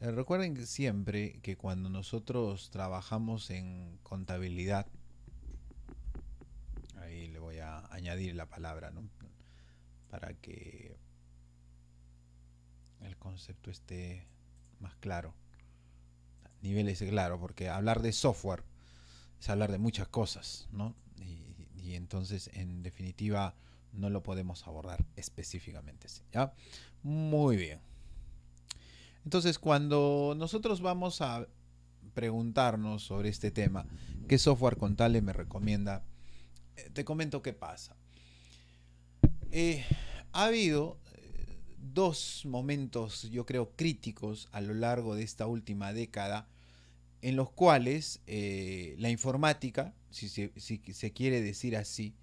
Eh, recuerden siempre que cuando nosotros trabajamos en contabilidad, ahí le voy a añadir la palabra, ¿no? Para que el concepto esté más claro. Niveles claro, porque hablar de software es hablar de muchas cosas, ¿no? Y, entonces, en definitiva, no lo podemos abordar específicamente. ¿ya? Muy bien. Entonces, cuando nosotros vamos a preguntarnos sobre este tema, ¿qué software contable me recomienda? Eh, te comento qué pasa. Eh, ha habido eh, dos momentos, yo creo, críticos a lo largo de esta última década, en los cuales la informática, si se quiere decir así,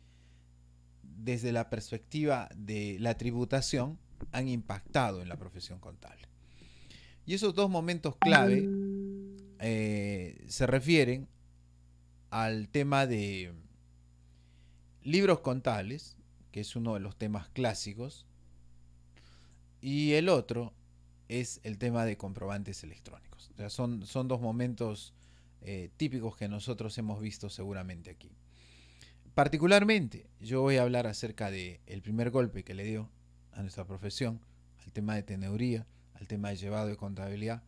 desde la perspectiva de la tributación, han impactado en la profesión contable. Y esos dos momentos clave eh, se refieren al tema de libros contables, que es uno de los temas clásicos, y el otro es el tema de comprobantes electrónicos. O sea, son, son dos momentos eh, típicos que nosotros hemos visto seguramente aquí. Particularmente, yo voy a hablar acerca del primer golpe que le dio a nuestra profesión, al tema de teneuría al tema de llevado de contabilidad,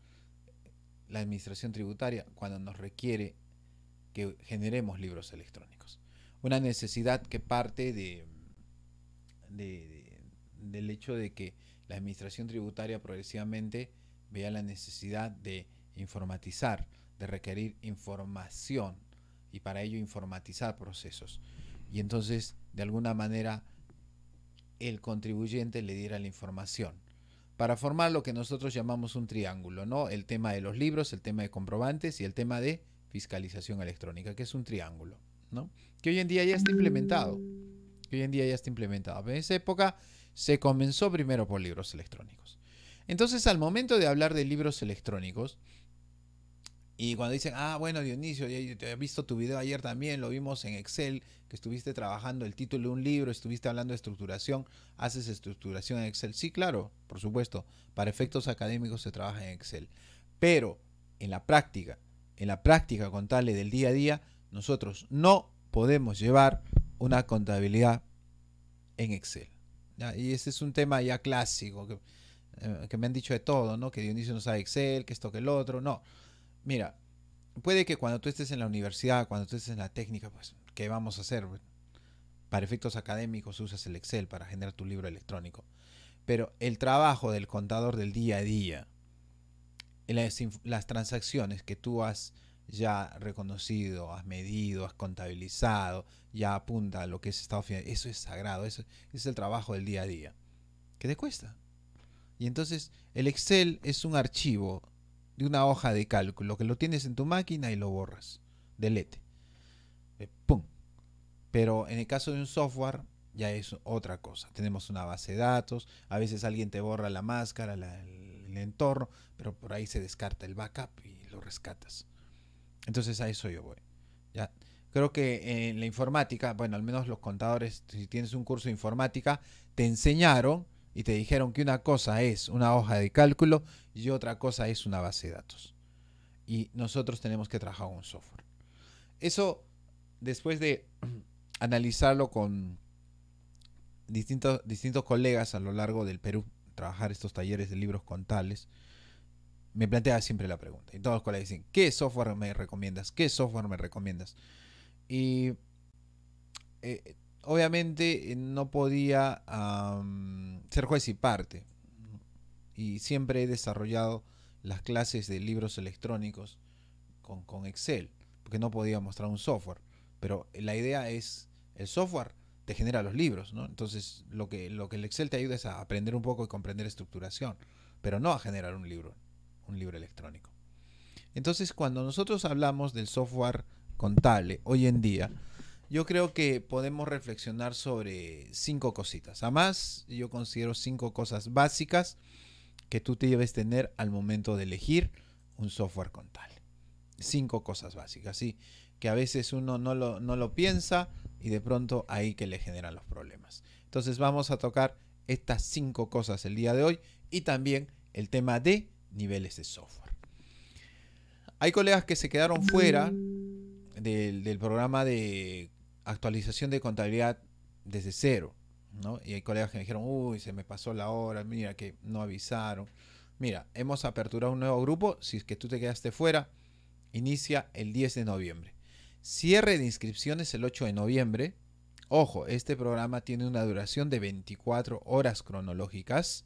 la administración tributaria cuando nos requiere que generemos libros electrónicos. Una necesidad que parte del hecho de que la administración tributaria progresivamente vea la necesidad de informatizar, de requerir información y para ello informatizar procesos. Y entonces, de alguna manera, el contribuyente le diera la información para formar lo que nosotros llamamos un triángulo, ¿no? El tema de los libros, el tema de comprobantes y el tema de fiscalización electrónica, que es un triángulo, ¿no? Que hoy en día ya está implementado. Que hoy en día ya está implementado. en esa época se comenzó primero por libros electrónicos. Entonces, al momento de hablar de libros electrónicos, y cuando dicen, ah, bueno, Dionisio, he visto tu video ayer también, lo vimos en Excel, que estuviste trabajando el título de un libro, estuviste hablando de estructuración, haces estructuración en Excel. Sí, claro, por supuesto, para efectos académicos se trabaja en Excel. Pero en la práctica, en la práctica contable del día a día, nosotros no podemos llevar una contabilidad en Excel. Y ese es un tema ya clásico, que, eh, que me han dicho de todo, ¿no? Que Dionisio no sabe Excel, que esto, que el otro, no. Mira, puede que cuando tú estés en la universidad, cuando tú estés en la técnica, pues, ¿qué vamos a hacer? Para efectos académicos usas el Excel para generar tu libro electrónico. Pero el trabajo del contador del día a día, las, transacciones que tú has ya reconocido, has medido, has contabilizado, ya apunta a lo que es estado financiero, eso es sagrado, eso es el trabajo del día a día. ¿Qué te cuesta? Y entonces el Excel es un archivo de una hoja de cálculo, que lo tienes en tu máquina y lo borras. Delete. Eh, ¡Pum! Pero en el caso de un software ya es otra cosa. Tenemos una base de datos, a veces alguien te borra la máscara, el entorno, pero por ahí se descarta el backup y lo rescatas. Entonces a eso yo voy. ¿ya? Creo que en la informática, bueno, al menos los contadores, si tienes un curso de informática, te enseñaron y te dijeron que una cosa es una hoja de cálculo y otra cosa es una base de datos. Y nosotros tenemos que trabajar un software. Eso, después de analizarlo con distintos, distintos colegas a lo largo del Perú, trabajar estos talleres de libros contables, me planteaba siempre la pregunta. Y todos los colegas dicen, ¿qué software me recomiendas? ¿Qué software me recomiendas? Y eh, obviamente eh, no podía ser juez y parte. Y siempre he desarrollado las clases de libros electrónicos con, Excel, porque no podía mostrar un software. Pero la idea es, el software te genera los libros, ¿no? Entonces lo que, lo que el Excel te ayuda es a aprender un poco y comprender estructuración, pero no a generar un libro, un libro electrónico. Entonces cuando nosotros hablamos del software contable hoy en día, yo creo que podemos reflexionar sobre cinco cositas. Además, más, yo considero cinco cosas básicas que tú te debes tener al momento de elegir un software con tal. Cinco cosas básicas, sí, que a veces uno no lo, no lo piensa y de pronto ahí que le generan los problemas. Entonces vamos a tocar estas cinco cosas el día de hoy y también el tema de niveles de software. Hay colegas que se quedaron fuera del, del programa de actualización de contabilidad desde cero, Y hay colegas que me dijeron, uy, se me pasó la hora, mira que no avisaron. Mira, hemos aperturado un nuevo grupo, si es que tú te quedaste fuera, inicia el 10 de noviembre. Cierre de inscripciones el 8 de noviembre. Ojo, este programa tiene una duración de 24 horas cronológicas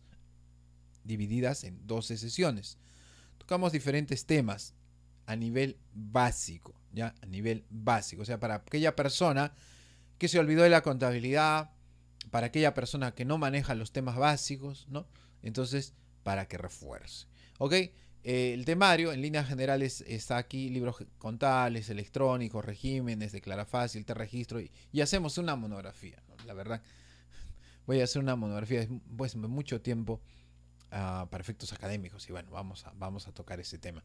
divididas en 12 sesiones. Tocamos diferentes temas, a nivel básico, ¿ya? A nivel básico. O sea, para aquella persona que se olvidó de la contabilidad, para aquella persona que no maneja los temas básicos, ¿no? Entonces, para que refuerce. ¿Ok? Eh, el temario, en líneas generales, está aquí, libros contables, electrónicos, regímenes, declara fácil, te registro, y, hacemos una monografía, la verdad. Voy a hacer una monografía, pues mucho tiempo ah, para efectos académicos, y bueno, vamos a, vamos a tocar ese tema.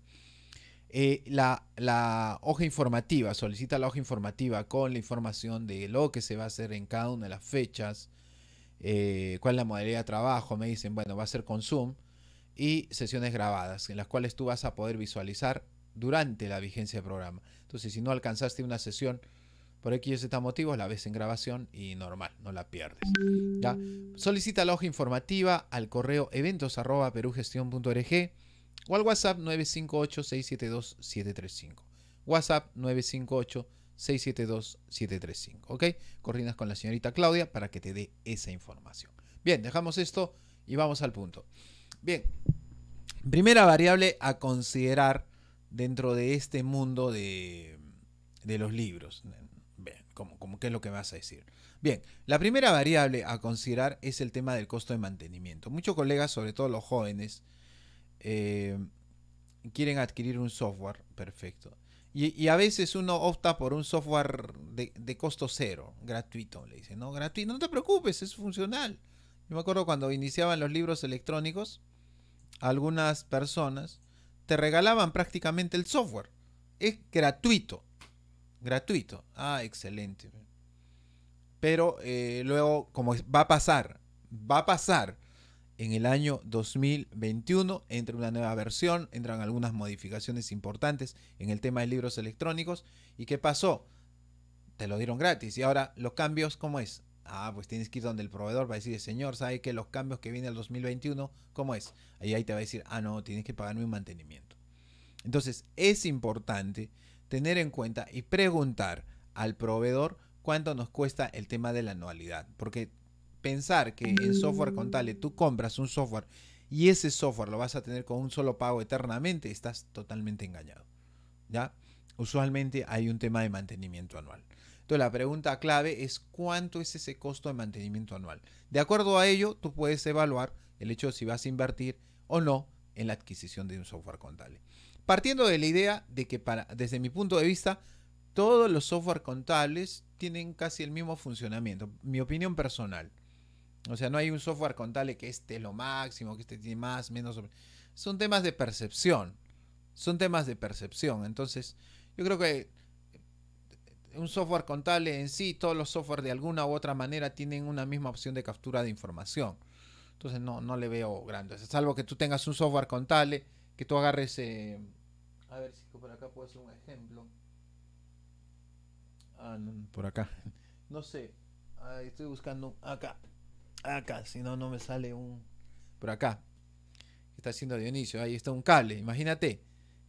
Eh, la, hoja informativa, solicita la hoja informativa con la información de lo que se va a hacer en cada una de las fechas, eh, cuál es la modalidad de trabajo, me dicen, bueno, va a ser con Zoom y sesiones grabadas, en las cuales tú vas a poder visualizar durante la vigencia del programa. Entonces, si no alcanzaste una sesión por X Z motivos, la ves en grabación y normal, no la pierdes. ¿ya? Solicita la hoja informativa al correo eventos.perugestión.org o al WhatsApp 958-672-735. WhatsApp 958-672-735. ¿Ok? Coordinas con la señorita Claudia para que te dé esa información. Bien, dejamos esto y vamos al punto. Bien, primera variable a considerar dentro de este mundo de, los libros. como, qué es lo que vas a decir. Bien, la primera variable a considerar es el tema del costo de mantenimiento. Muchos colegas, sobre todo los jóvenes, eh, quieren adquirir un software perfecto. Y, a veces uno opta por un software de, costo cero, gratuito, le dicen, no, gratuito, no te preocupes, es funcional. Yo me acuerdo cuando iniciaban los libros electrónicos, algunas personas te regalaban prácticamente el software. Es gratuito, gratuito. Ah, excelente. Pero eh, luego, como va a pasar, va a pasar en el año 2021. Entra una nueva versión, entran algunas modificaciones importantes en el tema de libros electrónicos. ¿Y qué pasó? Te lo dieron gratis. Y ahora los cambios, ¿cómo es? Ah, pues tienes que ir donde el proveedor va a decir, señor, ¿sabe que los cambios que viene el 2021, cómo es? Ahí, ahí te va a decir, ah, no, tienes que pagarme un mantenimiento. Entonces, es importante tener en cuenta y preguntar al proveedor cuánto nos cuesta el tema de la anualidad, porque pensar que en software contable tú compras un software y ese software lo vas a tener con un solo pago eternamente, estás totalmente engañado. ¿Ya? Usualmente hay un tema de mantenimiento anual. Entonces la pregunta clave es cuánto es ese costo de mantenimiento anual. De acuerdo a ello, tú puedes evaluar el hecho de si vas a invertir o no en la adquisición de un software contable. Partiendo de la idea de que para, desde mi punto de vista, todos los software contables tienen casi el mismo funcionamiento, mi opinión personal. O sea, no hay un software contable que esté lo máximo, que este tiene más, menos. Son temas de percepción. Son temas de percepción. Entonces, yo creo que eh, un software contable en sí, todos los software de alguna u otra manera tienen una misma opción de captura de información. Entonces, no, le veo grandes. Salvo que tú tengas un software contable, que tú agarres. Eh, a ver si por acá puedo hacer un ejemplo. Ah, por acá. No sé. Ah, estoy buscando acá. Acá, si no, no me sale un. Por acá. ¿Qué está haciendo Dionisio? Ahí está un cable, imagínate.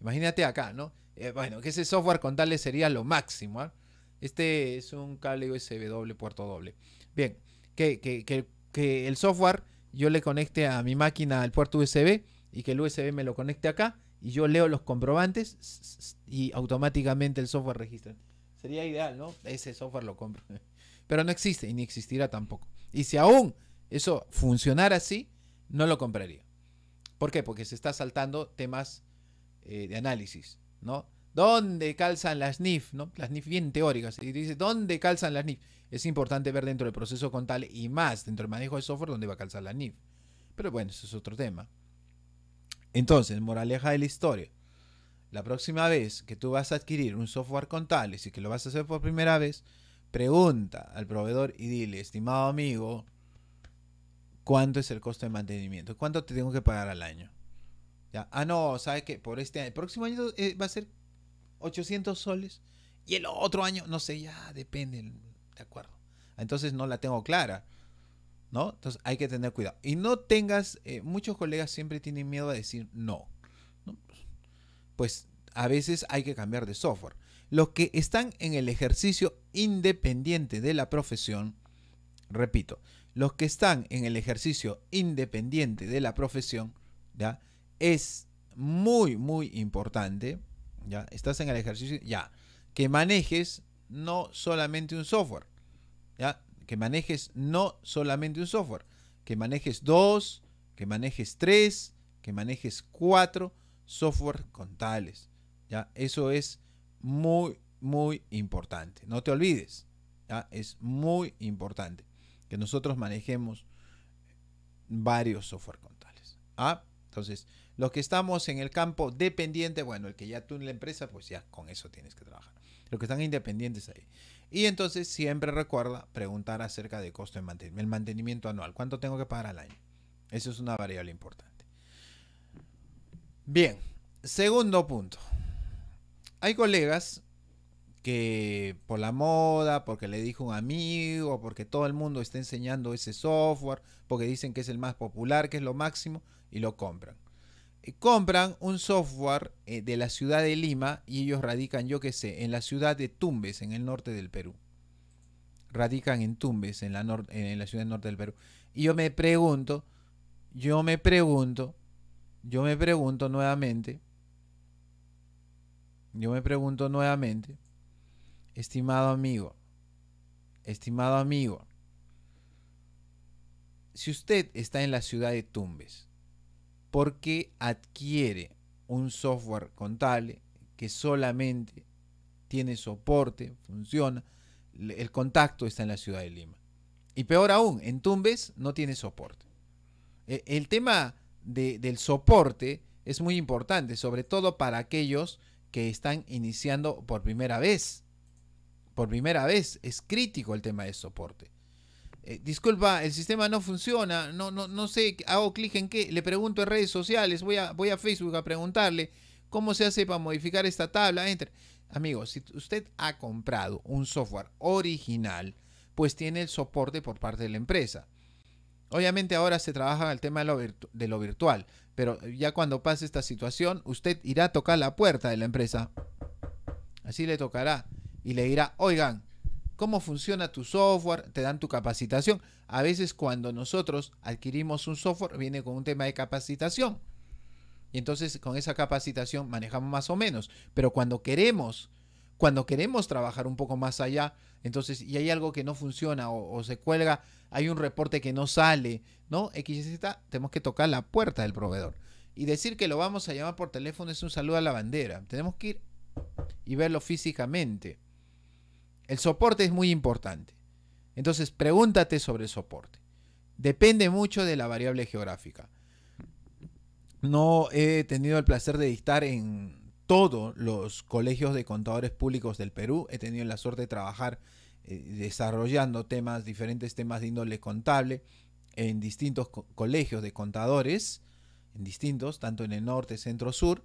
Imagínate acá, ¿no? Eh, bueno, que ese software con tal sería lo máximo. ¿ah? Este es un cable USB doble, puerto doble. Bien, que, que, el software yo le conecte a mi máquina al puerto USB y que el USB me lo conecte acá y yo leo los comprobantes y automáticamente el software registra. Sería ideal, ¿no? Ese software lo compro. Pero no existe y ni existirá tampoco. Y si aún eso funcionar así, no lo compraría. ¿Por qué? Porque se está saltando temas eh, de análisis, ¿no? ¿Dónde calzan las NIF? ¿no? Las NIF bien teóricas. Y dice, ¿dónde calzan las NIF? Es importante ver dentro del proceso contable y más dentro del manejo de software dónde va a calzar la NIF. Pero bueno, eso es otro tema. Entonces, moraleja de la historia. La próxima vez que tú vas a adquirir un software contable, y que lo vas a hacer por primera vez, pregunta al proveedor y dile, estimado amigo, cuánto es el costo de mantenimiento, cuánto te tengo que pagar al año. Ah, no, ¿sabes qué? Por este año, el próximo año eh, va a ser 800 soles y el otro año, no sé, ya depende, de acuerdo. Entonces no la tengo clara, ¿no? Entonces hay que tener cuidado. Y no tengas, eh, muchos colegas siempre tienen miedo a decir ¿no? Pues a veces hay que cambiar de software. Los que están en el ejercicio independiente de la profesión, repito, los que están en el ejercicio independiente de la profesión, ¿ya? Es muy, muy importante, ¿ya? Estás en el ejercicio, ya, que manejes no solamente un software, ¿ya? Que manejes no solamente un software, que manejes dos, que manejes tres, que manejes cuatro software contables, ¿ya? Eso es muy, muy importante, no te olvides, ¿ya? Es muy importante que nosotros manejemos varios software contables. ¿Ah? Entonces, los que estamos en el campo dependiente, bueno, el que ya tú en la empresa, pues ya con eso tienes que trabajar. Los que están independientes ahí. Y entonces siempre recuerda preguntar acerca de costo de mantenimiento, el mantenimiento anual. ¿Cuánto tengo que pagar al año? Eso es una variable importante. Bien, segundo punto. Hay colegas que por la moda, porque le dijo un amigo, porque todo el mundo está enseñando ese software, porque dicen que es el más popular, que es lo máximo, y lo compran. Eh, compran un software eh, de la ciudad de Lima y ellos radican, yo qué sé, en la ciudad de Tumbes, en el norte del Perú. Radican en Tumbes, en la, en la ciudad del norte del Perú. Y yo me pregunto, yo me pregunto, yo me pregunto nuevamente, yo me pregunto nuevamente, estimado amigo, estimado amigo, si usted está en la ciudad de Tumbes, ¿por qué adquiere un software contable que solamente tiene soporte, funciona? El contacto está en la ciudad de Lima. Y peor aún, en Tumbes no tiene soporte. E, el tema del soporte es muy importante, sobre todo para aquellos que están iniciando por primera vez por primera vez es crítico el tema de soporte. Eh, disculpa, el sistema no funciona, no, no, no sé, hago clic en qué, le pregunto en redes sociales, voy a, voy a Facebook a preguntarle cómo se hace para modificar esta tabla, entre, Amigo, si usted ha comprado un software original, pues tiene el soporte por parte de la empresa. Obviamente ahora se trabaja el tema de lo, de lo virtual, pero ya cuando pase esta situación, usted irá a tocar la puerta de la empresa. Así le tocará y le dirá, oigan, ¿cómo funciona tu software? Te dan tu capacitación. A veces cuando nosotros adquirimos un software viene con un tema de capacitación. Y entonces con esa capacitación manejamos más o menos. Pero cuando queremos, cuando queremos trabajar un poco más allá, entonces, y hay algo que no funciona o, se cuelga, hay un reporte que no sale, ¿no? XYZ, tenemos que tocar la puerta del proveedor. Y decir que lo vamos a llamar por teléfono es un saludo a la bandera. Tenemos que ir y verlo físicamente. El soporte es muy importante. Entonces, pregúntate sobre el soporte. Depende mucho de la variable geográfica. No he tenido el placer de dictar en todos los colegios de contadores públicos del Perú. He tenido la suerte de trabajar eh, desarrollando temas, diferentes temas de índole contable en distintos colegios de contadores, en distintos, tanto en el norte, centro, sur.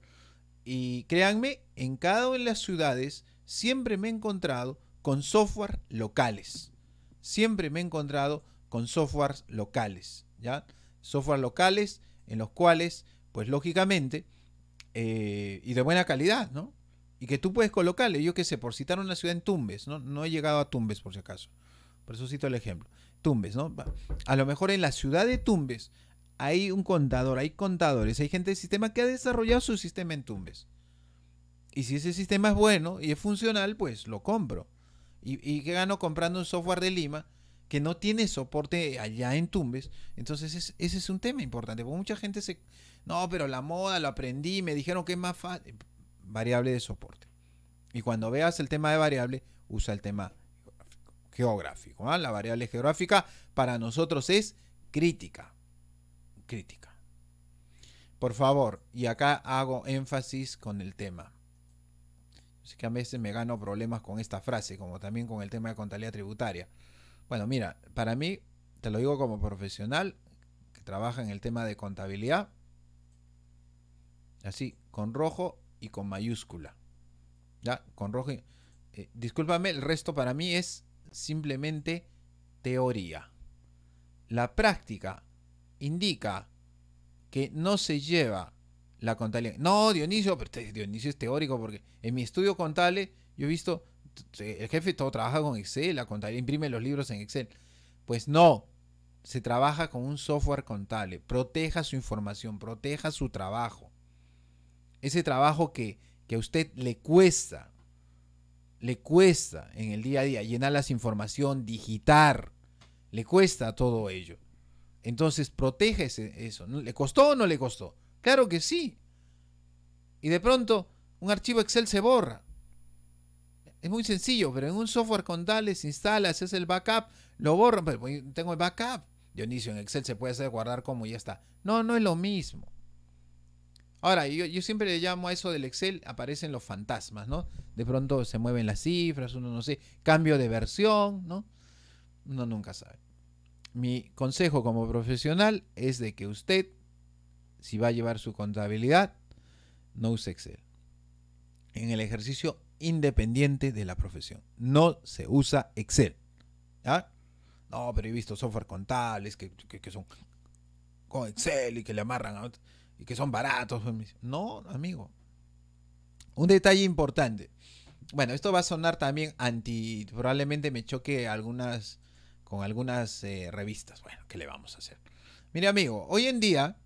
Y créanme, en cada una de las ciudades siempre me he encontrado con software locales. Siempre me he encontrado con softwares locales, ¿ya? Software locales en los cuales, pues lógicamente, eh, y de buena calidad, ¿no? Y que tú puedes colocarle, yo qué sé, por citar una ciudad en Tumbes, ¿no? No he llegado a Tumbes por si acaso, por eso cito el ejemplo. Tumbes, ¿no? A lo mejor en la ciudad de Tumbes hay un contador, hay contadores, hay gente de sistema que ha desarrollado su sistema en Tumbes. Y si ese sistema es bueno y es funcional, pues lo compro. ¿Y, que gano comprando un software de Lima? que no tiene soporte allá en Tumbes. Entonces ese es un tema importante, porque mucha gente se... No, pero la moda, lo aprendí, me dijeron que es más fácil. Variable de soporte. Y cuando veas el tema de variable, usa el tema geográfico. ¿ah? La variable geográfica para nosotros es crítica. Crítica. Por favor, y acá hago énfasis con el tema. Así que a veces me gano problemas con esta frase, como también con el tema de contabilidad tributaria. Bueno, mira, para mí, te lo digo como profesional que trabaja en el tema de contabilidad, así, con rojo y con mayúscula. ¿Ya? Con rojo eh, discúlpame, el resto para mí es simplemente teoría. La práctica indica que no se lleva la contabilidad. No, Dionisio, pero este Dionisio es teórico porque en mi estudio contable yo he visto, el jefe todo trabaja con Excel, la contabilidad imprime los libros en Excel. Pues no, se trabaja con un software contable. Proteja su información, proteja su trabajo. Ese trabajo que, a usted le cuesta, le cuesta en el día a día llenar las información, digitar, le cuesta todo ello. Entonces, proteja eso. ¿Le costó o no le costó? Claro que sí. Y de pronto un archivo Excel se borra. Es muy sencillo, pero en un software contable se instala, haces el backup, lo borra. pero tengo el backup. Dionisio, en Excel se puede hacer guardar como y ya está. No, no es lo mismo. Ahora, yo, yo, siempre le llamo a eso del Excel, aparecen los fantasmas, ¿no? De pronto se mueven las cifras, uno no sé, cambio de versión, ¿no? Uno nunca sabe. Mi consejo como profesional es de que usted si va a llevar su contabilidad, no use Excel. En el ejercicio independiente de la profesión. No se usa Excel. No, pero he visto software contables que, son con Excel y que le amarran a y que son baratos. Pues, no, amigo. Un detalle importante. Bueno, esto va a sonar también anti. Probablemente me choque algunas con algunas eh, revistas. Bueno, ¿qué le vamos a hacer? Mire, amigo, hoy en día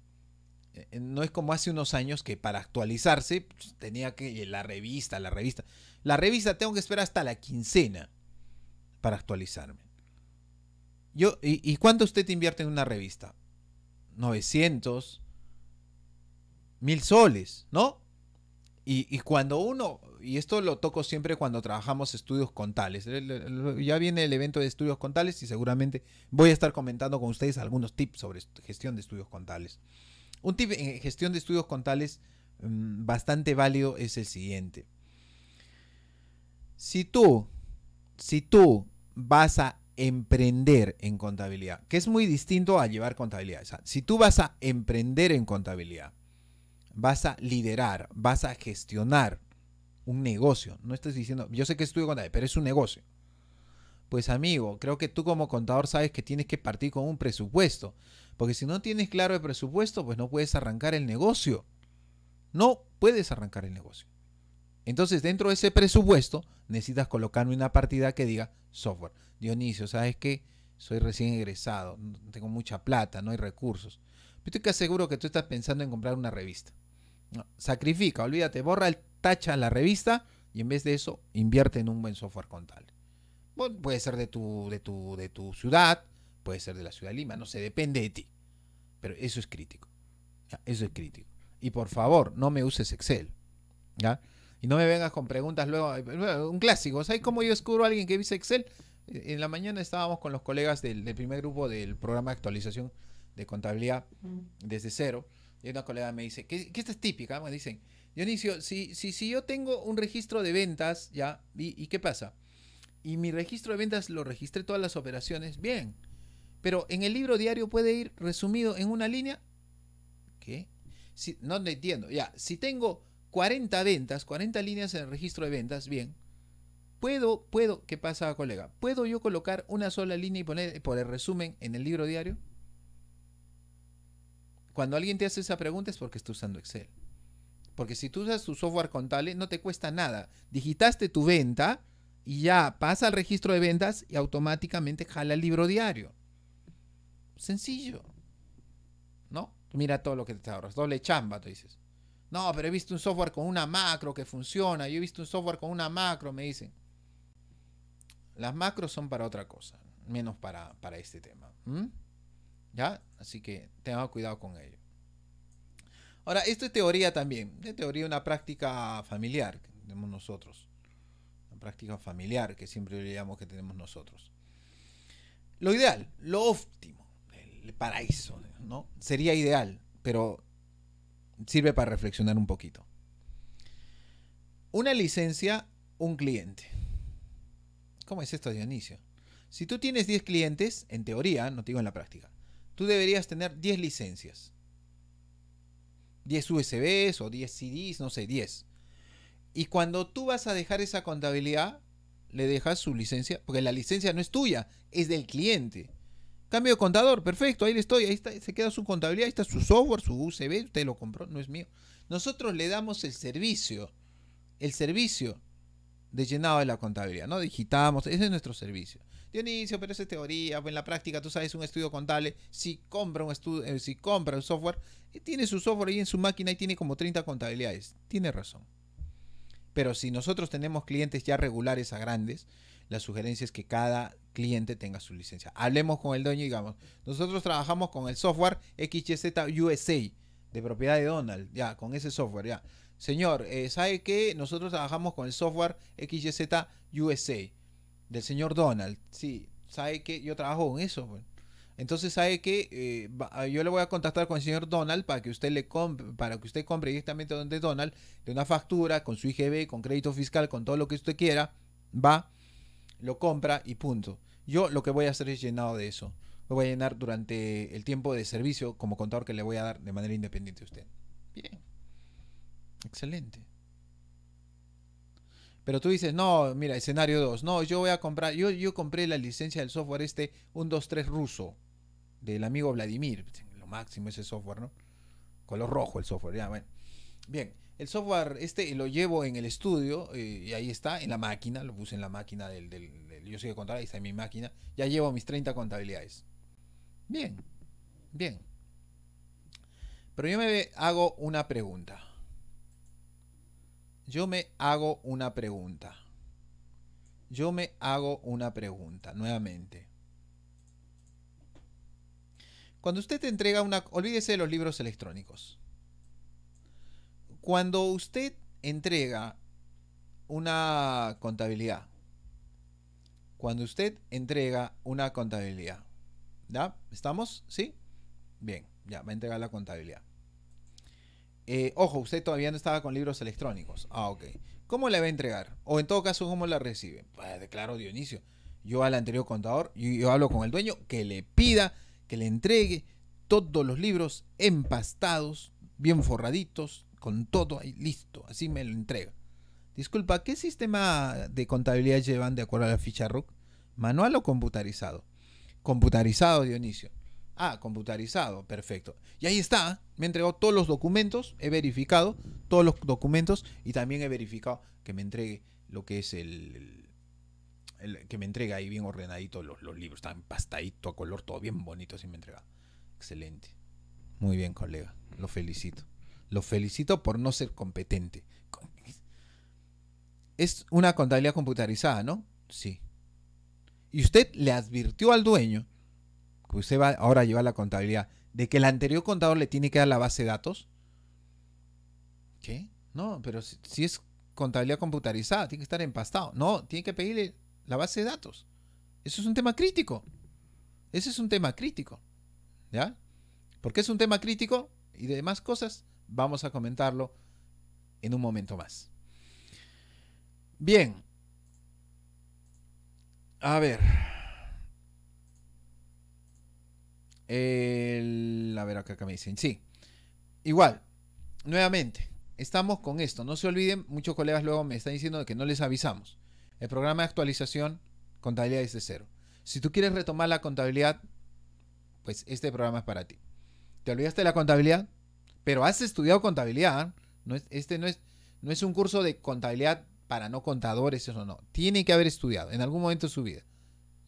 eh, no es como hace unos años que para actualizarse pues, tenía que la revista, la revista. La revista tengo que esperar hasta la quincena para actualizarme. ¿y, cuánto usted invierte en una revista? 900, mil soles, ¿no? Y, cuando uno, y esto lo toco siempre cuando trabajamos estudios contables. Eh, ya viene el evento de estudios contales y seguramente voy a estar comentando con ustedes algunos tips sobre gestión de estudios contales. Un tip en gestión de estudios contables mm, bastante válido es el siguiente. Si tú, si tú vas a emprender en contabilidad, que es muy distinto a llevar contabilidad. si tú vas a emprender en contabilidad, vas a liderar, vas a gestionar un negocio. No estás diciendo, yo sé que estudio contable, pero es un negocio. Pues amigo, creo que tú como contador sabes que tienes que partir con un presupuesto. Porque si no tienes claro el presupuesto, pues no puedes arrancar el negocio. No puedes arrancar el negocio. Entonces, dentro de ese presupuesto, necesitas colocar una partida que diga software. Dionisio, ¿sabes qué? Soy recién egresado, tengo mucha plata, no hay recursos. Pero estoy aseguro que tú estás pensando en comprar una revista. sacrifica, olvídate, borra el tacha la revista y en vez de eso invierte en un buen software contable. puede ser de tu, de tu, de tu ciudad, puede ser de la ciudad de Lima, no se depende de ti. Pero eso es crítico. Eso es crítico. Y por favor, no me uses Excel. ¿ya? Y no me vengas con preguntas luego. Eh, un clásico, ¿sabes cómo yo descubro a alguien que dice Excel? Eh, en la mañana estábamos con los colegas del, primer grupo del programa de actualización de contabilidad mm. desde cero. Y una colega me dice, que, esta es típica, me dicen, Dionisio, si, si, si yo tengo un registro de ventas, ¿ya? ¿Y, ¿Y qué pasa? Y mi registro de ventas lo registré todas las operaciones, bien. Pero en el libro diario puede ir resumido en una línea. ¿Qué? no lo entiendo. Ya, si tengo 40 ventas, 40 líneas en el registro de ventas, bien. Puedo, puedo, ¿qué pasa, colega? ¿Puedo yo colocar una sola línea y poner por el resumen en el libro diario? Cuando alguien te hace esa pregunta es porque está usando Excel. Porque si tú usas tu software contable, no te cuesta nada. Digitaste tu venta y ya pasa al registro de ventas y automáticamente jala el libro diario. Sencillo. ¿No? Mira todo lo que te ahorras. Doble chamba, tú dices. No, pero he visto un software con una macro que funciona. Yo he visto un software con una macro, me dicen. Las macros son para otra cosa, menos para, este tema. ¿Ya? Así que tenga cuidado con ello. Ahora, esto es teoría también. De teoría, una práctica familiar que tenemos nosotros. Una práctica familiar que siempre le llamamos que tenemos nosotros. Lo ideal, lo óptimo paraíso, ¿no? Sería ideal, pero sirve para reflexionar un poquito. Una licencia, un cliente. ¿Cómo es esto, Dionisio? Si tú tienes 10 clientes, en teoría, no te digo en la práctica, tú deberías tener 10 licencias. 10 USBs o 10 CDs, no sé, 10. Y cuando tú vas a dejar esa contabilidad, le dejas su licencia, porque la licencia no es tuya, es del cliente. Cambio de contador, perfecto, ahí le estoy, ahí está, se queda su contabilidad, ahí está su software, su UCB, usted lo compró, no es mío. Nosotros le damos el servicio, el servicio de llenado de la contabilidad, ¿no? Digitamos, ese es nuestro servicio. Dionisio, pero esa es teoría, pues en la práctica tú sabes un estudio contable, si compra un estudio, eh, si compra un software, eh, tiene su software ahí en su máquina y tiene como 30 contabilidades. Tiene razón. Pero si nosotros tenemos clientes ya regulares a grandes, la sugerencia es que cada cliente tenga su licencia. Hablemos con el dueño y digamos, nosotros trabajamos con el software XYZ USA de propiedad de Donald, ya, con ese software, ya. Señor, eh, ¿sabe que nosotros trabajamos con el software XYZ USA del señor Donald? Sí, ¿sabe que yo trabajo con eso? Pues". Entonces sabe que eh, ah, yo le voy a contactar con el señor Donald para que usted le compre, para que usted compre directamente donde Donald, de una factura, con su IGB, con crédito fiscal, con todo lo que usted quiera, va, lo compra y punto. Yo lo que voy a hacer es llenado de eso. Lo voy a llenar durante el tiempo de servicio como contador que le voy a dar de manera independiente a usted. Bien. Excelente. Pero tú dices, no, mira, escenario 2. No, yo voy a comprar, yo, yo compré la licencia del software este 123 ruso del amigo Vladimir. Lo máximo ese software, ¿no? Color rojo el software, ya, bueno. Bien. El software este lo llevo en el estudio eh, y ahí está, en la máquina, lo puse en la máquina del, del, yo soy de ahí está en mi máquina, ya llevo mis 30 contabilidades. Bien, bien. Pero yo me hago una pregunta. Yo me hago una pregunta. Yo me hago una pregunta nuevamente. Cuando usted te entrega una... Olvídese de los libros electrónicos. Cuando usted entrega una contabilidad, cuando usted entrega una contabilidad, ¿ya? ¿Estamos? ¿Sí? Bien, ya, va a entregar la contabilidad. Eh, ojo, usted todavía no estaba con libros electrónicos. Ah, ok. ¿Cómo le va a entregar? O en todo caso, ¿cómo la recibe? Pues, declaro Dionisio. Yo al anterior contador, yo hablo con el dueño que le pida que le entregue todos los libros empastados, bien forraditos, con todo ahí listo, así me lo entrega. Disculpa, ¿qué sistema de contabilidad llevan de acuerdo a la ficha RUC? ¿Manual o computarizado? Computarizado, Dionisio. Ah, computarizado, perfecto. Y ahí está, me entregó todos los documentos, he verificado todos los documentos y también he verificado que me entregue lo que es el, que me entrega ahí bien ordenadito los, los libros, están pastadito a color, todo bien bonito así me entrega. Excelente. Muy bien, colega, lo felicito. Lo felicito por no ser competente. Es una contabilidad computarizada, ¿no? Sí. Y usted le advirtió al dueño, que usted va ahora a llevar la contabilidad, de que el anterior contador le tiene que dar la base de datos. ¿Qué? No, pero si, es contabilidad computarizada, tiene que estar empastado. No, tiene que pedirle la base de datos. Eso es un tema crítico. Ese es un tema crítico. ¿Ya? Porque es un tema crítico y de demás cosas Vamos a comentarlo en un momento más. Bien. A ver. a ver, acá, acá me dicen. Sí. Igual, nuevamente, estamos con esto. No se olviden, muchos colegas luego me están diciendo que no les avisamos. El programa de actualización, contabilidad desde cero. Si tú quieres retomar la contabilidad, pues este programa es para ti. ¿Te olvidaste de la contabilidad? Pero has estudiado contabilidad. ¿ah? No es, este no es, no es un curso de contabilidad para no contadores, eso no. Tiene que haber estudiado en algún momento de su vida.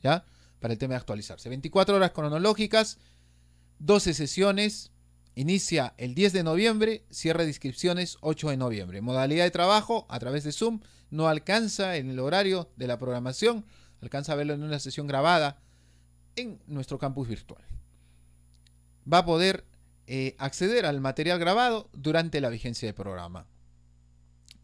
¿Ya? Para el tema de actualizarse. 24 horas cronológicas, 12 sesiones. Inicia el 10 de noviembre, Cierra de inscripciones 8 de noviembre. Modalidad de trabajo a través de Zoom. No alcanza en el horario de la programación. Alcanza a verlo en una sesión grabada en nuestro campus virtual. Va a poder eh, acceder al material grabado durante la vigencia del programa.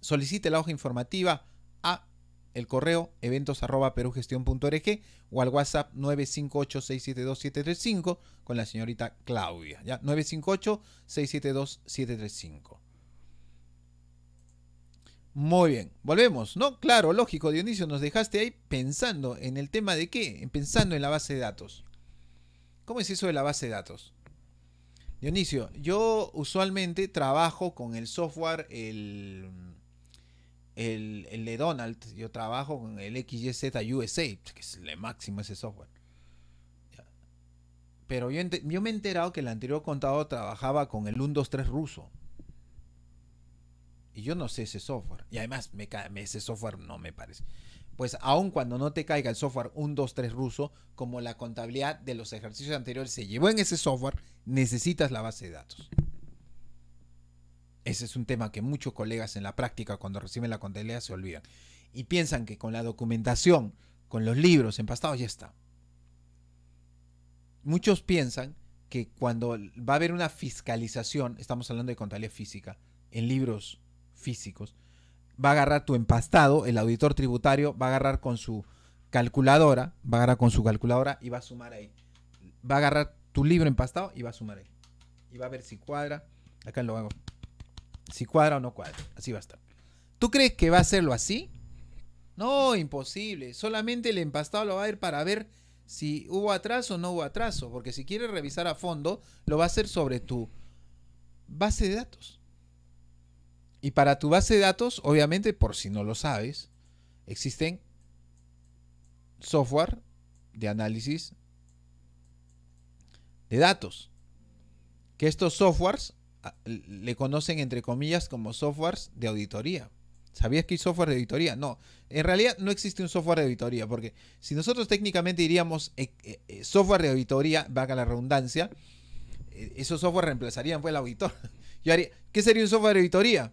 Solicite la hoja informativa a el correo eventos.perugestión.org o al WhatsApp 958-672-735 con la señorita Claudia. ¿ya? 958-672-735. Muy bien, volvemos, ¿no? Claro, lógico, Dionisio, nos dejaste ahí pensando en el tema de qué, pensando en la base de datos. ¿Cómo es eso de la base de datos? Dionisio, yo usualmente trabajo con el software, el, el, de Donald, yo trabajo con el XYZ USA, que es la máxima ese software. Pero yo, me he enterado que el anterior contador trabajaba con el 123 ruso. Y yo no sé ese software. Y además, me, me, ese software no me parece pues aun cuando no te caiga el software 123 ruso, como la contabilidad de los ejercicios anteriores se llevó en ese software, necesitas la base de datos. Ese es un tema que muchos colegas en la práctica cuando reciben la contabilidad se olvidan. Y piensan que con la documentación, con los libros empastados ya está. Muchos piensan que cuando va a haber una fiscalización, estamos hablando de contabilidad física, en libros físicos, va a agarrar tu empastado, el auditor tributario va a agarrar con su calculadora, va a agarrar con su calculadora y va a sumar ahí. Va a agarrar tu libro empastado y va a sumar ahí. Y va a ver si cuadra. Acá lo hago. Si cuadra o no cuadra. Así va a estar. ¿Tú crees que va a hacerlo así? No, imposible. Solamente el empastado lo va a ir para ver si hubo atraso o no hubo atraso. Porque si quiere revisar a fondo, lo va a hacer sobre tu base de datos. Y para tu base de datos, obviamente, por si no lo sabes, existen software de análisis de datos. Que estos softwares ah, le conocen entre comillas como softwares de auditoría. ¿Sabías que hay software de auditoría? No, en realidad no existe un software de auditoría, porque si nosotros técnicamente diríamos eh, eh, eh, software de auditoría, a la redundancia, esos software reemplazarían pues el auditor. Yo haría, ¿Qué sería un software de auditoría?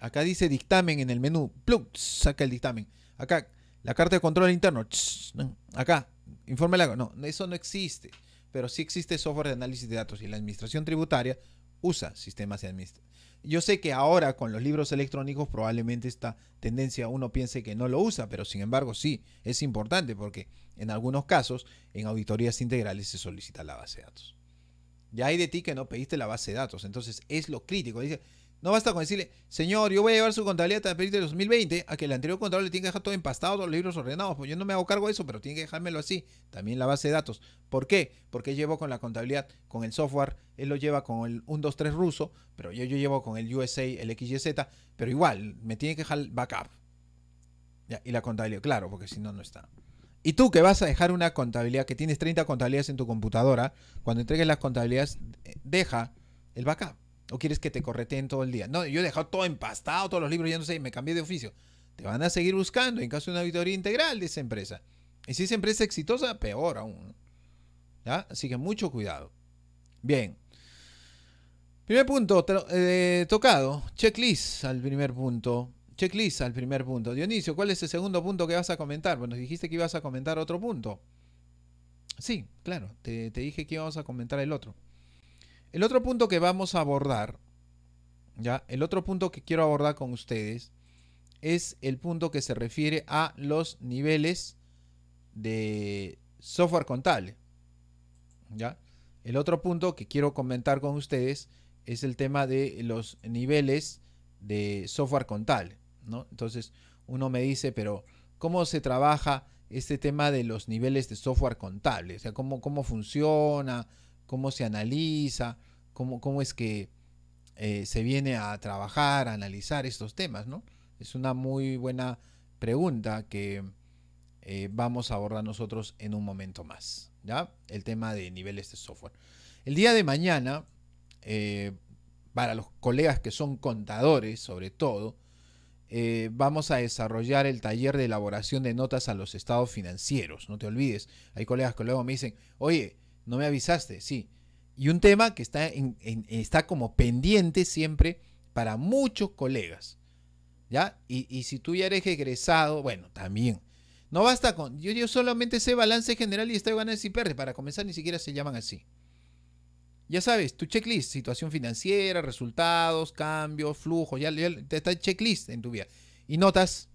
Acá dice dictamen en el menú. ¡Plum! saca el dictamen. Acá, la carta de control interno. Acá, informe la... No, eso no existe. Pero sí existe software de análisis de datos y la administración tributaria usa sistemas de administración. Yo sé que ahora con los libros electrónicos probablemente esta tendencia uno piense que no lo usa, pero sin embargo sí, es importante porque en algunos casos en auditorías integrales se solicita la base de datos. Ya hay de ti que no pediste la base de datos, entonces es lo crítico. Dice, no basta con decirle, señor, yo voy a llevar su contabilidad el periodo de 2020 a que el anterior contador le tiene que dejar todo empastado, todos los libros ordenados. Pues yo no me hago cargo de eso, pero tiene que dejármelo así. También la base de datos. ¿Por qué? Porque llevo con la contabilidad, con el software, él lo lleva con el 123 ruso, pero yo, yo llevo con el USA, el XYZ, pero igual, me tiene que dejar backup. y la contabilidad, claro, porque si no, no está. Y tú que vas a dejar una contabilidad, que tienes 30 contabilidades en tu computadora, cuando entregues las contabilidades, eh, deja el backup o quieres que te correteen todo el día. No, yo he dejado todo empastado, todos los libros, ya no sé, me cambié de oficio. Te van a seguir buscando en caso de una auditoría integral de esa empresa. Y si esa empresa es exitosa, peor aún. ¿Ya? Así que mucho cuidado. Bien. Primer punto eh, tocado. Checklist al primer punto. Checklist al primer punto. Dionisio, ¿cuál es el segundo punto que vas a comentar? Bueno, dijiste que ibas a comentar otro punto. Sí, claro. Te, te dije que íbamos a comentar el otro. El otro punto que vamos a abordar, ya, el otro punto que quiero abordar con ustedes es el punto que se refiere a los niveles de software contable. ¿Ya? El otro punto que quiero comentar con ustedes es el tema de los niveles de software contable, ¿no? Entonces, uno me dice, pero ¿cómo se trabaja este tema de los niveles de software contable? O sea, ¿cómo, cómo funciona? cómo se analiza, cómo, cómo es que eh, se viene a trabajar, a analizar estos temas, ¿no? Es una muy buena pregunta que eh, vamos a abordar nosotros en un momento más, ¿ya? El tema de niveles de software. El día de mañana, eh, para los colegas que son contadores, sobre todo, vamos a desarrollar el taller de elaboración de notas a los estados financieros. No te olvides, hay colegas que luego me dicen, oye, no me avisaste, sí. Y un tema que está, en, está como pendiente siempre para muchos colegas. ¿Ya? Y, si tú ya eres egresado, bueno, también. No basta con. Yo, yo solamente sé balance general y estoy ganando IPR. Para comenzar, ni siquiera se llaman así. Ya sabes, tu checklist, situación financiera, resultados, cambios, flujos, ya, ya está el checklist en tu vida. Y notas.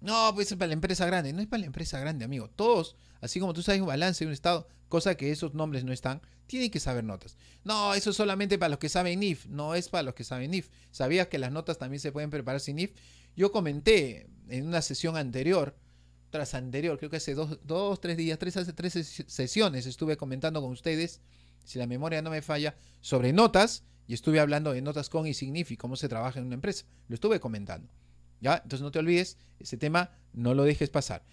No, pues es para la empresa grande. No es para la empresa grande, amigo. Todos Así como tú sabes un balance de un estado, cosa que esos nombres no están, tienen que saber notas. No, eso es solamente para los que saben IF, no es para los que saben IF. ¿Sabías que las notas también se pueden preparar sin IF? Yo comenté en una sesión anterior, tras anterior, creo que hace dos, tres días, tres, hace tres sesiones estuve comentando con ustedes, si la memoria no me falla, sobre notas y estuve hablando de notas con y sin IF y cómo se trabaja en una empresa. Lo estuve comentando. ¿Ya? Entonces no te olvides, ese tema no lo dejes pasar.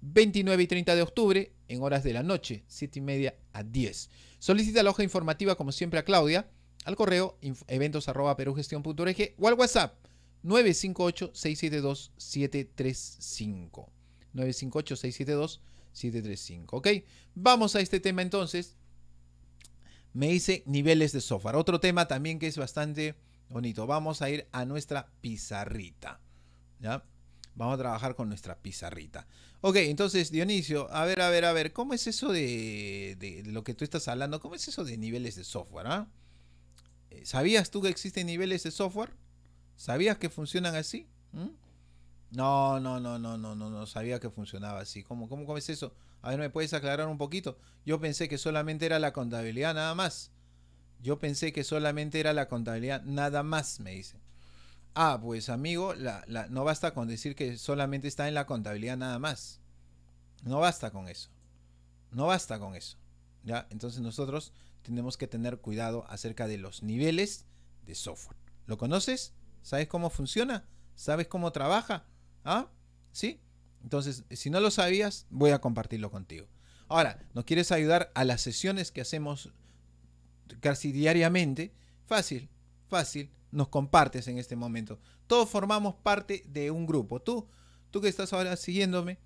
29 y 30 de octubre en horas de la noche, 7 y media a 10. Solicita la hoja informativa como siempre a Claudia al correo eventos.perugestión.org o al WhatsApp 958-672-735. 958-672-735. Ok, vamos a este tema entonces. Me dice niveles de software. Otro tema también que es bastante bonito. Vamos a ir a nuestra pizarrita. ¿Ya? Vamos a trabajar con nuestra pizarrita. Ok, entonces, Dionisio, a ver, a ver, a ver, ¿cómo es eso de, lo que tú estás hablando? ¿Cómo es eso de niveles de software? Ah? Eh, ¿Sabías tú que existen niveles de software? ¿Sabías que funcionan así? ¿Mm? No, no, no, no, no, no, no sabía que funcionaba así. ¿Cómo, cómo, cómo es eso? A ver, ¿me puedes aclarar un poquito? Yo pensé que solamente era la contabilidad, nada más. Yo pensé que solamente era la contabilidad, nada más, me dice. Ah, pues amigo, la, la, no basta con decir que solamente está en la contabilidad nada más. No basta con eso. No basta con eso. ¿ya? Entonces nosotros tenemos que tener cuidado acerca de los niveles de software. ¿Lo conoces? ¿Sabes cómo funciona? ¿Sabes cómo trabaja? ¿Ah? ¿Sí? Entonces, si no lo sabías, voy a compartirlo contigo. Ahora, ¿nos quieres ayudar a las sesiones que hacemos casi diariamente? Fácil, fácil nos compartes en este momento. Todos formamos parte de un grupo. Tú, tú que estás ahora siguiéndome,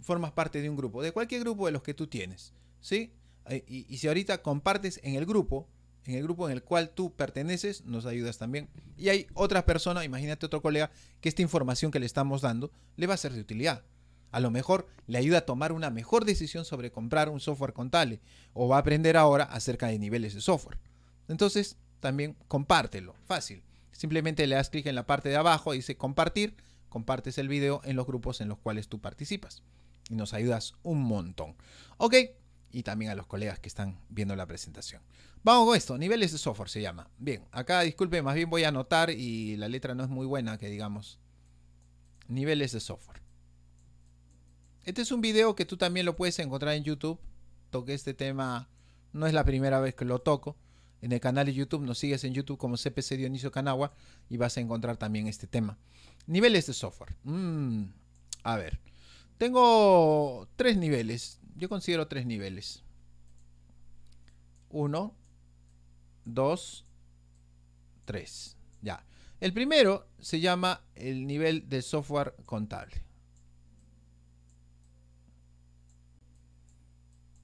formas parte de un grupo, de cualquier grupo de los que tú tienes, ¿sí? Y, y si ahorita compartes en el grupo, en el grupo en el cual tú perteneces, nos ayudas también. Y hay otra persona, imagínate otro colega, que esta información que le estamos dando le va a ser de utilidad. A lo mejor le ayuda a tomar una mejor decisión sobre comprar un software contable o va a aprender ahora acerca de niveles de software. Entonces, también compártelo. Fácil. Simplemente le das clic en la parte de abajo, dice compartir, compartes el video en los grupos en los cuales tú participas. Y nos ayudas un montón. Ok, y también a los colegas que están viendo la presentación. Vamos con esto, niveles de software se llama. Bien, acá disculpe, más bien voy a anotar y la letra no es muy buena, que digamos. Niveles de software. Este es un video que tú también lo puedes encontrar en YouTube. Toqué este tema, no es la primera vez que lo toco en el canal de YouTube, nos sigues en YouTube como CPC Dionisio Canagua y vas a encontrar también este tema. Niveles de software. Mm, a ver, tengo tres niveles. Yo considero tres niveles. Uno, dos, tres. Ya. El primero se llama el nivel de software contable.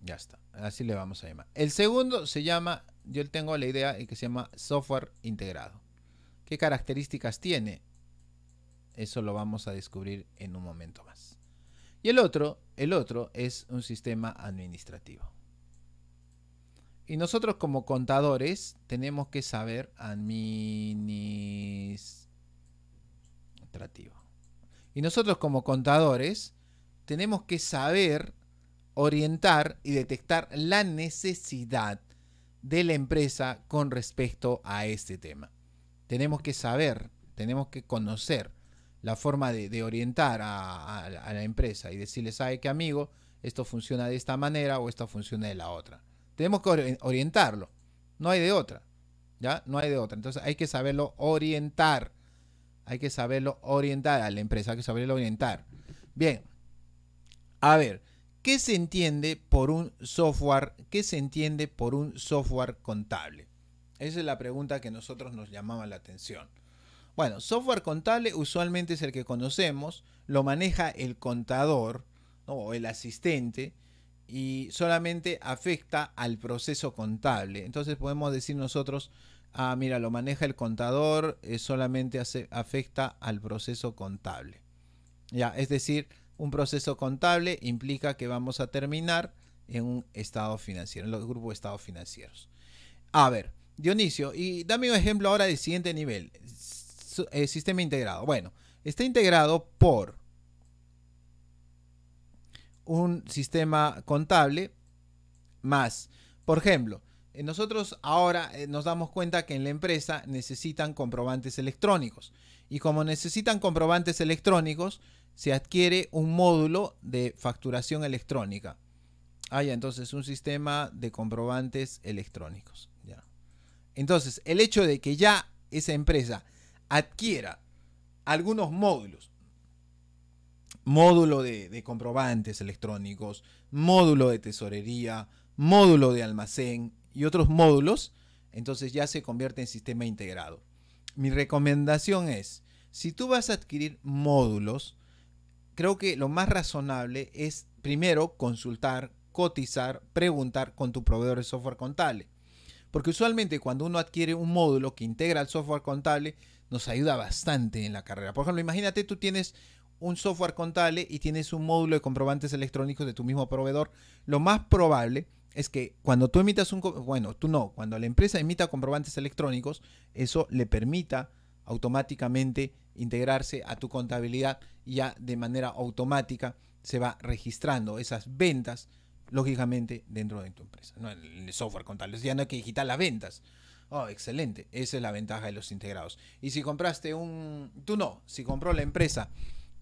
Ya está, así le vamos a llamar. El segundo se llama yo tengo la idea que se llama software integrado. ¿Qué características tiene? Eso lo vamos a descubrir en un momento más. Y el otro, el otro es un sistema administrativo. Y nosotros como contadores tenemos que saber administrativo. Y nosotros como contadores tenemos que saber orientar y detectar la necesidad de la empresa con respecto a este tema. Tenemos que saber, tenemos que conocer la forma de, orientar a, la empresa y decirle, sabe qué, amigo, esto funciona de esta manera o esto funciona de la otra. Tenemos que orientarlo, no hay de otra, ¿ya? No hay de otra. Entonces hay que saberlo orientar, hay que saberlo orientar a la empresa, hay que saberlo orientar. Bien, a ver, ¿Qué se entiende por un software? ¿Qué se entiende por un software contable? Esa es la pregunta que nosotros nos llamaba la atención. Bueno, software contable usualmente es el que conocemos, lo maneja el contador o el asistente y solamente afecta al proceso contable. Entonces podemos decir nosotros, ah, mira, lo maneja el contador, eh, solamente afecta al proceso contable. Ya, es decir, un proceso contable implica que vamos a terminar en un estado financiero, en los grupos de estados financieros. A ver, Dionisio, y dame un ejemplo ahora del siguiente nivel, eh, sistema integrado. Bueno, está integrado por un sistema contable más, por ejemplo, eh, nosotros ahora eh, nos damos cuenta que en la empresa necesitan comprobantes electrónicos. Y como necesitan comprobantes electrónicos, se adquiere un módulo de facturación electrónica. Ah, ya, entonces un sistema de comprobantes electrónicos. Entonces, el hecho de que ya esa empresa adquiera algunos módulos, módulo de comprobantes electrónicos, módulo de tesorería, módulo de almacén y otros módulos, entonces ya se convierte en sistema integrado. Mi recomendación es, si tú vas a adquirir módulos, creo que lo más razonable es primero consultar, cotizar, preguntar con tu proveedor de software contable. Porque usualmente cuando uno adquiere un módulo que integra el software contable, nos ayuda bastante en la carrera. Por ejemplo, imagínate tú tienes un software contable y tienes un módulo de comprobantes electrónicos de tu mismo proveedor. Lo más probable es que cuando tú emitas un... Bueno, tú no, cuando la empresa emita comprobantes electrónicos, eso le permita automáticamente integrarse a tu contabilidad ya de manera automática se va registrando esas ventas, lógicamente, dentro de tu empresa, no en el software contable. Ya no hay que digitar las ventas. Oh, excelente. Esa es la ventaja de los integrados. Y si compraste un... Tú no, si compró la empresa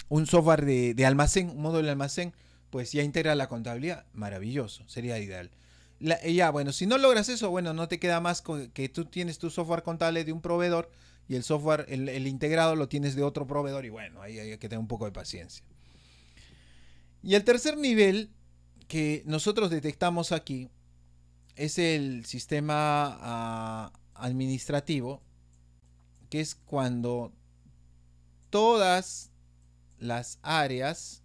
un software de, almacén, un módulo de almacén, pues ya integra la contabilidad. Maravilloso, sería ideal. ya, bueno, si no logras eso, bueno, no te queda más que tú tienes tu software contable de un proveedor y el software, el, integrado lo tienes de otro proveedor y bueno, ahí hay que tener un poco de paciencia. Y el tercer nivel que nosotros detectamos aquí es el sistema ah, administrativo, que es cuando todas las áreas...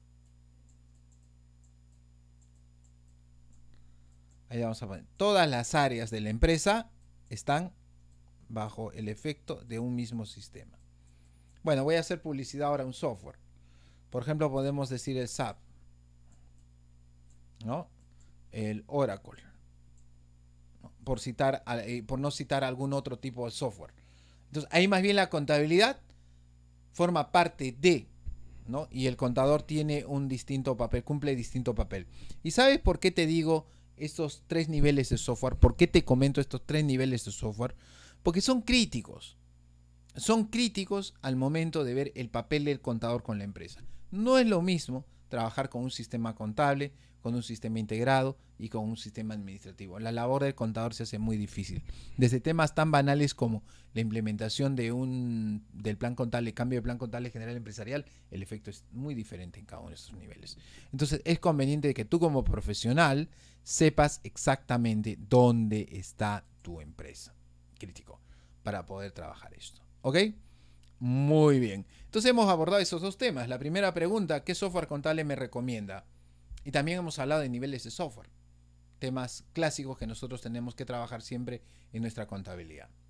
Ahí vamos a poner. Todas las áreas de la empresa están bajo el efecto de un mismo sistema. Bueno, voy a hacer publicidad ahora un software. Por ejemplo, podemos decir el SAP, ¿no? El Oracle, por, citar, eh, por no citar algún otro tipo de software. Entonces, ahí más bien la contabilidad forma parte de, ¿no? Y el contador tiene un distinto papel, cumple distinto papel. ¿Y sabes por qué te digo estos tres niveles de software? ¿Por qué te comento estos tres niveles de software? Porque son críticos. Son críticos al momento de ver el papel del contador con la empresa. No es lo mismo trabajar con un sistema contable, con un sistema integrado y con un sistema administrativo. La labor del contador se hace muy difícil. Desde temas tan banales como la implementación de un, del plan contable, cambio de plan contable general empresarial, el efecto es muy diferente en cada uno de esos niveles. Entonces es conveniente que tú como profesional sepas exactamente dónde está tu empresa crítico para poder trabajar esto. ¿Ok? Muy bien. Entonces hemos abordado esos dos temas. La primera pregunta, ¿qué software contable me recomienda? Y también hemos hablado de niveles de software, temas clásicos que nosotros tenemos que trabajar siempre en nuestra contabilidad.